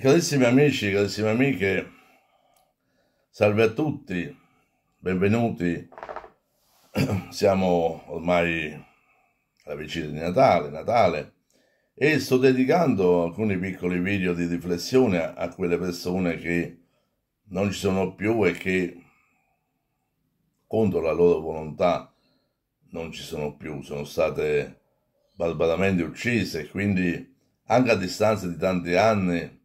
Carissimi amici, carissime amiche, salve a tutti, benvenuti. Siamo ormai alla vicina di Natale, Natale, e sto dedicando alcuni piccoli video di riflessione a quelle persone che non ci sono più e che contro la loro volontà non ci sono più, sono state barbaramente uccise, quindi anche a distanza di tanti anni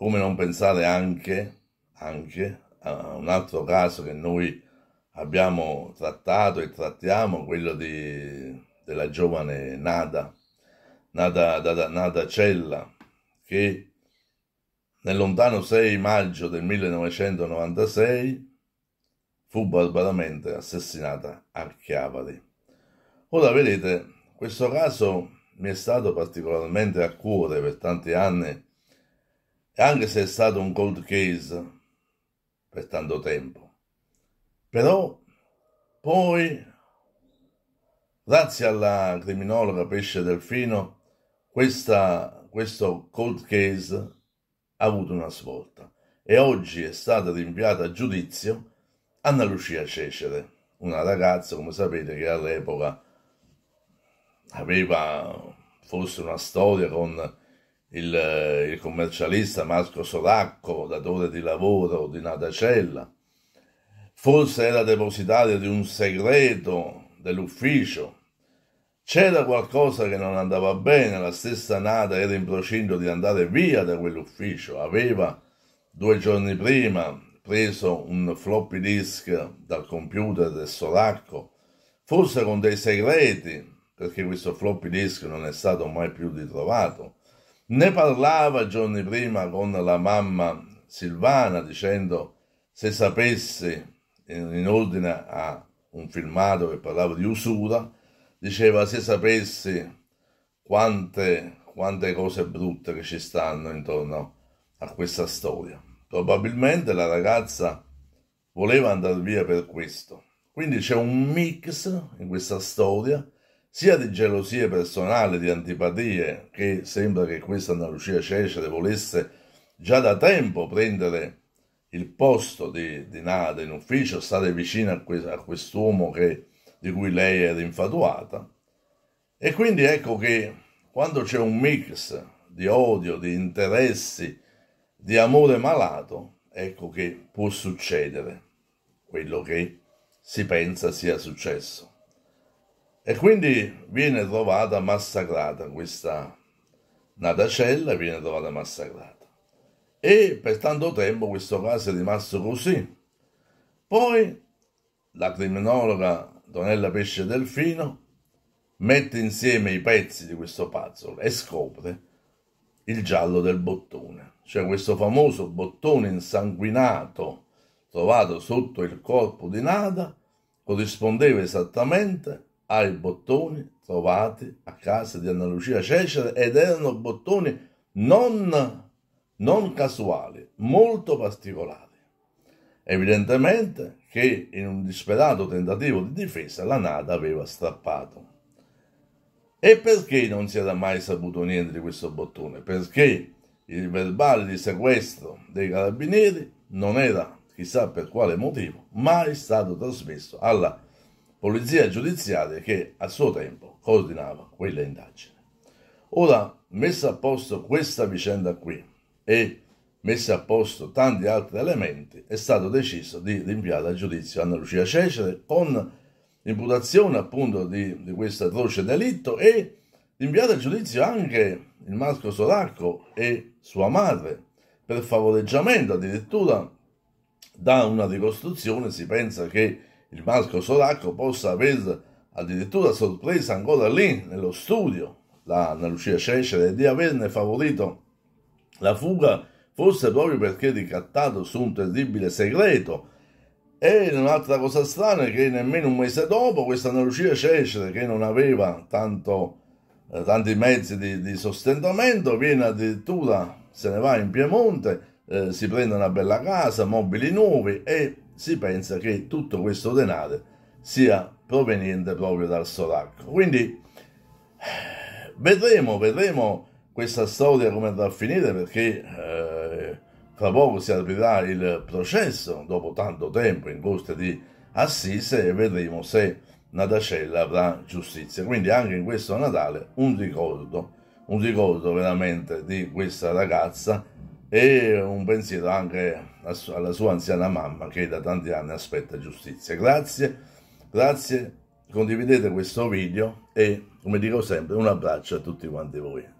come non pensare anche, anche a un altro caso che noi abbiamo trattato e trattiamo, quello di, della giovane Nada, Nada, Nada, Nada Cella, che nel lontano 6 maggio del 1996 fu barbaramente assassinata a Chiavari. Ora vedete, questo caso mi è stato particolarmente a cuore per tanti anni anche se è stato un cold case per tanto tempo. Però poi, grazie alla criminologa Pesce Delfino, questa, questo cold case ha avuto una svolta e oggi è stata rinviata a giudizio Anna Lucia Cecere, una ragazza, come sapete, che all'epoca aveva forse una storia con il, il commercialista Marco Soracco, datore di lavoro di Nadacella. Forse era depositario di un segreto dell'ufficio. C'era qualcosa che non andava bene, la stessa Nada era in procinto di andare via da quell'ufficio. Aveva due giorni prima preso un floppy disk dal computer del Soracco, forse con dei segreti, perché questo floppy disk non è stato mai più ritrovato. Ne parlava giorni prima con la mamma Silvana dicendo se sapesse, in ordine a un filmato che parlava di usura, diceva se sapesse quante, quante cose brutte che ci stanno intorno a questa storia. Probabilmente la ragazza voleva andare via per questo. Quindi c'è un mix in questa storia sia di gelosie personali, di antipatie, che sembra che questa Anna Lucia Cesare volesse già da tempo prendere il posto di, di Nada in ufficio, stare vicino a, que, a quest'uomo che, di cui lei era infatuata. E quindi ecco che quando c'è un mix di odio, di interessi, di amore malato, ecco che può succedere quello che si pensa sia successo. E quindi viene trovata massacrata questa natacella, viene trovata massacrata. E per tanto tempo questo caso è rimasto così. Poi la criminologa Donella Pesce Delfino mette insieme i pezzi di questo puzzle e scopre il giallo del bottone, cioè questo famoso bottone insanguinato trovato sotto il corpo di Nada corrispondeva esattamente ai bottoni trovati a casa di Anna Lucia Cesare ed erano bottoni non, non casuali, molto particolari. Evidentemente che in un disperato tentativo di difesa la Nada aveva strappato. E perché non si era mai saputo niente di questo bottone? Perché il verbale di sequestro dei carabinieri non era, chissà per quale motivo, mai stato trasmesso alla polizia giudiziaria che a suo tempo coordinava quella indagine. Ora, messa a posto questa vicenda qui e messa a posto tanti altri elementi, è stato deciso di rinviare a giudizio Anna Lucia Cecere con imputazione appunto di, di questo atroce delitto e rinviare a giudizio anche il Marco Soracco e sua madre per favoreggiamento addirittura da una ricostruzione si pensa che il Marco Solacco possa aver addirittura sorpresa ancora lì, nello studio, la Anna Lucia Cesare, e di averne favorito la fuga, forse proprio perché ricattato su un terribile segreto. E un'altra cosa strana è che nemmeno un mese dopo questa Anna Lucia Cesare, che non aveva tanto, eh, tanti mezzi di, di, sostentamento, viene addirittura, se ne va in Piemonte, eh, si prende una bella casa, mobili nuovi e si pensa che tutto questo denaro sia proveniente proprio dal Soracco. Quindi vedremo, vedremo questa storia come andrà a finire perché eh, fra poco si aprirà il processo dopo tanto tempo in corte di assise e vedremo se Natacella avrà giustizia. Quindi anche in questo Natale un ricordo, un ricordo veramente di questa ragazza e un pensiero anche alla sua anziana mamma che da tanti anni aspetta giustizia. Grazie, grazie, condividete questo video e come dico sempre un abbraccio a tutti quanti voi.